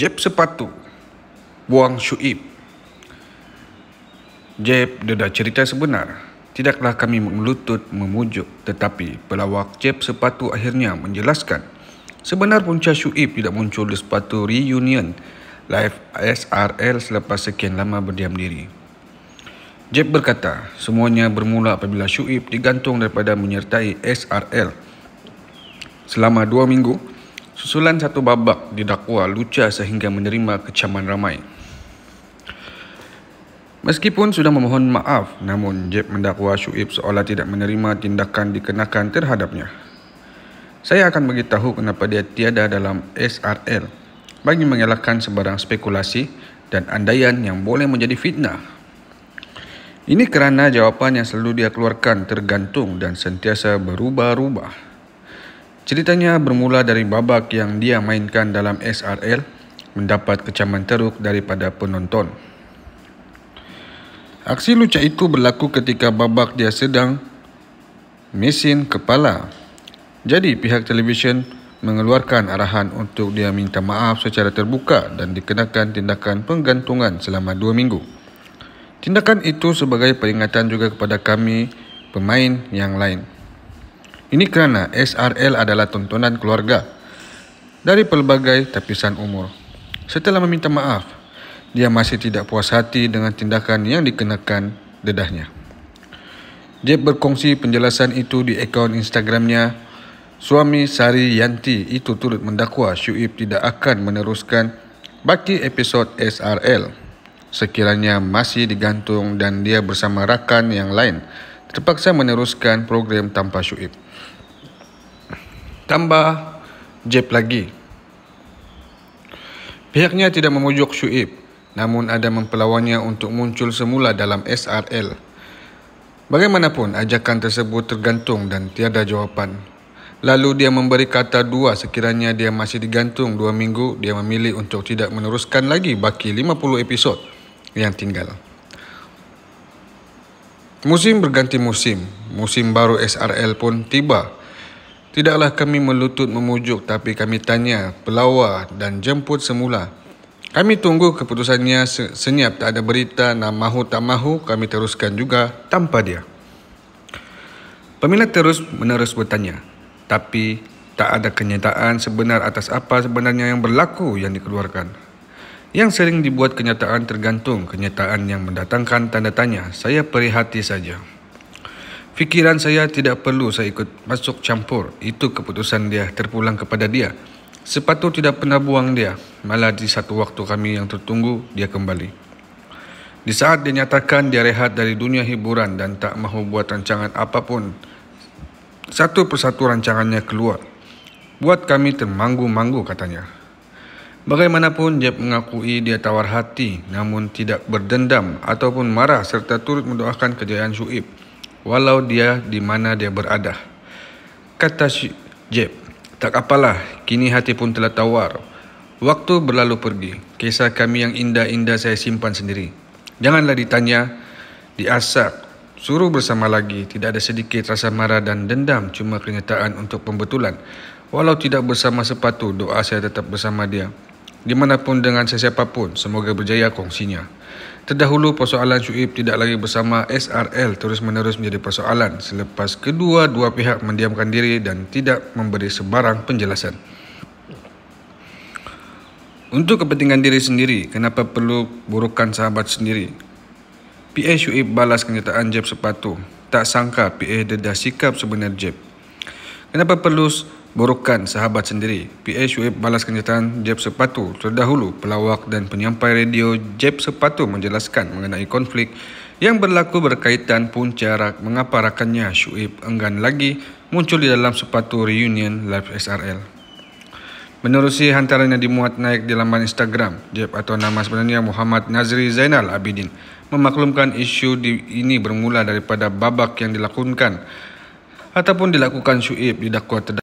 Jeb sepatu Buang syuib Jeb dedah cerita sebenar Tidaklah kami mengelutut memujuk Tetapi pelawak Jeb sepatu akhirnya menjelaskan Sebenar punca syuib tidak muncul di sepatu reunion Live SRL selepas sekian lama berdiam diri Jeb berkata Semuanya bermula apabila syuib digantung daripada menyertai SRL Selama dua minggu Susulan satu babak didakwa lucah sehingga menerima kecaman ramai. Meskipun sudah memohon maaf, namun Jeb mendakwa Shuib seolah tidak menerima tindakan dikenakan terhadapnya. Saya akan beritahu kenapa dia tiada dalam SRL bagi mengelakkan sebarang spekulasi dan andaian yang boleh menjadi fitnah. Ini kerana jawapan yang selalu dia keluarkan tergantung dan sentiasa berubah-ubah. Ceritanya bermula dari babak yang dia mainkan dalam SRL mendapat kecaman teruk daripada penonton. Aksi lucu itu berlaku ketika babak dia sedang mesin kepala. Jadi pihak televisyen mengeluarkan arahan untuk dia minta maaf secara terbuka dan dikenakan tindakan penggantungan selama dua minggu. Tindakan itu sebagai peringatan juga kepada kami pemain yang lain. Ini kerana SRL adalah tontonan keluarga dari pelbagai tapisan umur. Setelah meminta maaf, dia masih tidak puas hati dengan tindakan yang dikenakan dedahnya. Jeb berkongsi penjelasan itu di akaun Instagramnya. Suami Sari Yanti itu turut mendakwa Syuib tidak akan meneruskan baki episod SRL sekiranya masih digantung dan dia bersama rakan yang lain terpaksa meneruskan program tanpa Shuib. Tambah Jeb lagi. Pihaknya tidak memujuk Shuib, namun ada mempelawannya untuk muncul semula dalam SRL. Bagaimanapun, ajakan tersebut tergantung dan tiada jawapan. Lalu dia memberi kata dua sekiranya dia masih digantung dua minggu, dia memilih untuk tidak meneruskan lagi baki 50 episod yang tinggal. Musim berganti musim, musim baru SRL pun tiba. Tidaklah kami melutut memujuk tapi kami tanya, pelawa dan jemput semula. Kami tunggu keputusannya senyap tak ada berita nak mahu tak mahu kami teruskan juga tanpa dia. Peminat terus menerus bertanya. Tapi tak ada kenyataan sebenar atas apa sebenarnya yang berlaku yang dikeluarkan yang sering dibuat kenyataan tergantung kenyataan yang mendatangkan tanda tanya saya perihati saja fikiran saya tidak perlu saya ikut masuk campur itu keputusan dia terpulang kepada dia sepatu tidak pernah buang dia malah di satu waktu kami yang tertunggu dia kembali di saat dinyatakan dia rehat dari dunia hiburan dan tak mahu buat rancangan apapun satu persatu rancangannya keluar buat kami termanggu-manggu katanya Bagaimanapun dia mengakui dia tawar hati namun tidak berdendam ataupun marah serta turut mendoakan kejayaan Shuib walau dia di mana dia berada. Kata Jeb, tak apalah kini hati pun telah tawar. Waktu berlalu pergi, kisah kami yang indah-indah saya simpan sendiri. Janganlah ditanya, diasak, suruh bersama lagi, tidak ada sedikit rasa marah dan dendam cuma kenyataan untuk pembetulan. Walau tidak bersama sepatu, doa saya tetap bersama dia. Dimanapun dengan sesiapa pun semoga berjaya kongsinya. Terdahulu persoalan Shuib tidak lagi bersama SRL terus menerus menjadi persoalan selepas kedua-dua pihak mendiamkan diri dan tidak memberi sebarang penjelasan. Untuk kepentingan diri sendiri, kenapa perlu burukkan sahabat sendiri? PA Shuib balas kenyataan Jeb sepatu. Tak sangka PA dedah sikap sebenar Jeb. Kenapa perlu Borokan sahabat sendiri, PA Shuib balas kenyataan Jeb Sepatu terdahulu pelawak dan penyampai radio Jeb Sepatu menjelaskan mengenai konflik yang berlaku berkaitan punca rak mengapa rakannya Shuib enggan lagi muncul di dalam Sepatu Reunion Live SRL. Menerusi hantaran yang dimuat naik di laman Instagram, Jeb atau nama sebenarnya Muhammad Nazri Zainal Abidin memaklumkan isu di, ini bermula daripada babak yang dilakukan ataupun dilakukan Shuib didakwa terdakwa.